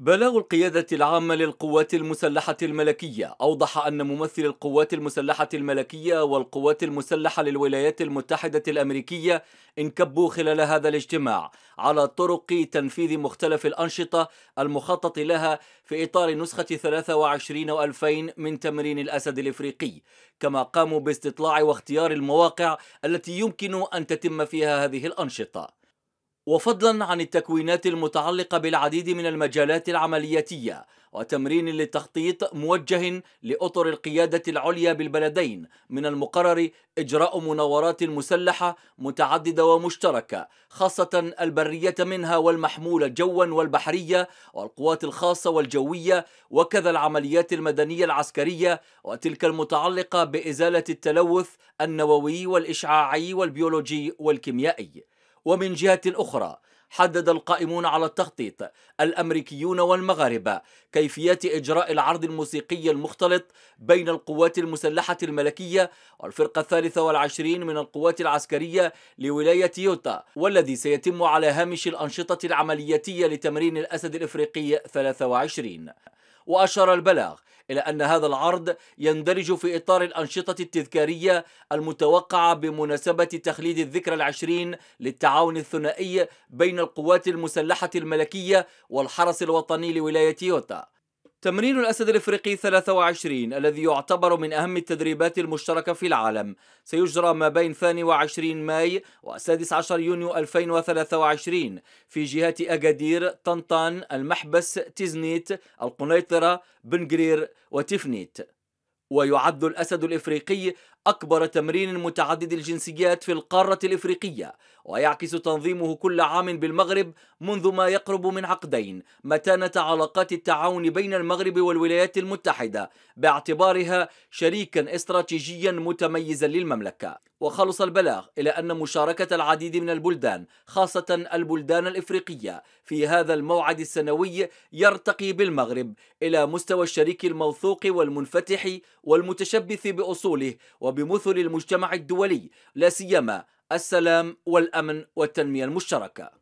بلاغ القيادة العامة للقوات المسلحة الملكية أوضح أن ممثل القوات المسلحة الملكية والقوات المسلحة للولايات المتحدة الأمريكية انكبوا خلال هذا الاجتماع على طرق تنفيذ مختلف الأنشطة المخطط لها في إطار نسخة 23 و2000 من تمرين الأسد الإفريقي كما قاموا باستطلاع واختيار المواقع التي يمكن أن تتم فيها هذه الأنشطة وفضلا عن التكوينات المتعلقة بالعديد من المجالات العملياتية وتمرين للتخطيط موجه لأطر القيادة العليا بالبلدين من المقرر إجراء مناورات مسلحة متعددة ومشتركة خاصة البرية منها والمحمولة جوا والبحرية والقوات الخاصة والجوية وكذا العمليات المدنية العسكرية وتلك المتعلقة بإزالة التلوث النووي والإشعاعي والبيولوجي والكيميائي ومن جهة أخرى حدد القائمون على التخطيط الامريكيون والمغاربه كيفيه اجراء العرض الموسيقي المختلط بين القوات المسلحه الملكيه والفرقه الثالثه والعشرين من القوات العسكريه لولايه يوتا والذي سيتم على هامش الانشطه العملياتيه لتمرين الاسد الافريقي 23 وأشار البلاغ إلى أن هذا العرض يندرج في إطار الأنشطة التذكارية المتوقعة بمناسبة تخليد الذكرى العشرين للتعاون الثنائي بين القوات المسلحة الملكية والحرس الوطني لولاية يوتا تمرين الأسد الإفريقي 23 الذي يعتبر من أهم التدريبات المشتركة في العالم سيجرى ما بين 22 ماي و16 يونيو 2023 في جهات أجادير، طنطان، المحبس، تيزنيت، القنيطرة، بنجرير وتفنيت ويعد الأسد الإفريقي أكبر تمرين متعدد الجنسيات في القارة الإفريقية ويعكس تنظيمه كل عام بالمغرب منذ ما يقرب من عقدين متانة علاقات التعاون بين المغرب والولايات المتحدة باعتبارها شريكا استراتيجيا متميزا للمملكة وخلص البلاغ إلى أن مشاركة العديد من البلدان خاصة البلدان الإفريقية في هذا الموعد السنوي يرتقي بالمغرب إلى مستوى الشريك الموثوق والمنفتح والمتشبث بأصوله وب بمثل المجتمع الدولي لا سيما السلام والأمن والتنمية المشتركة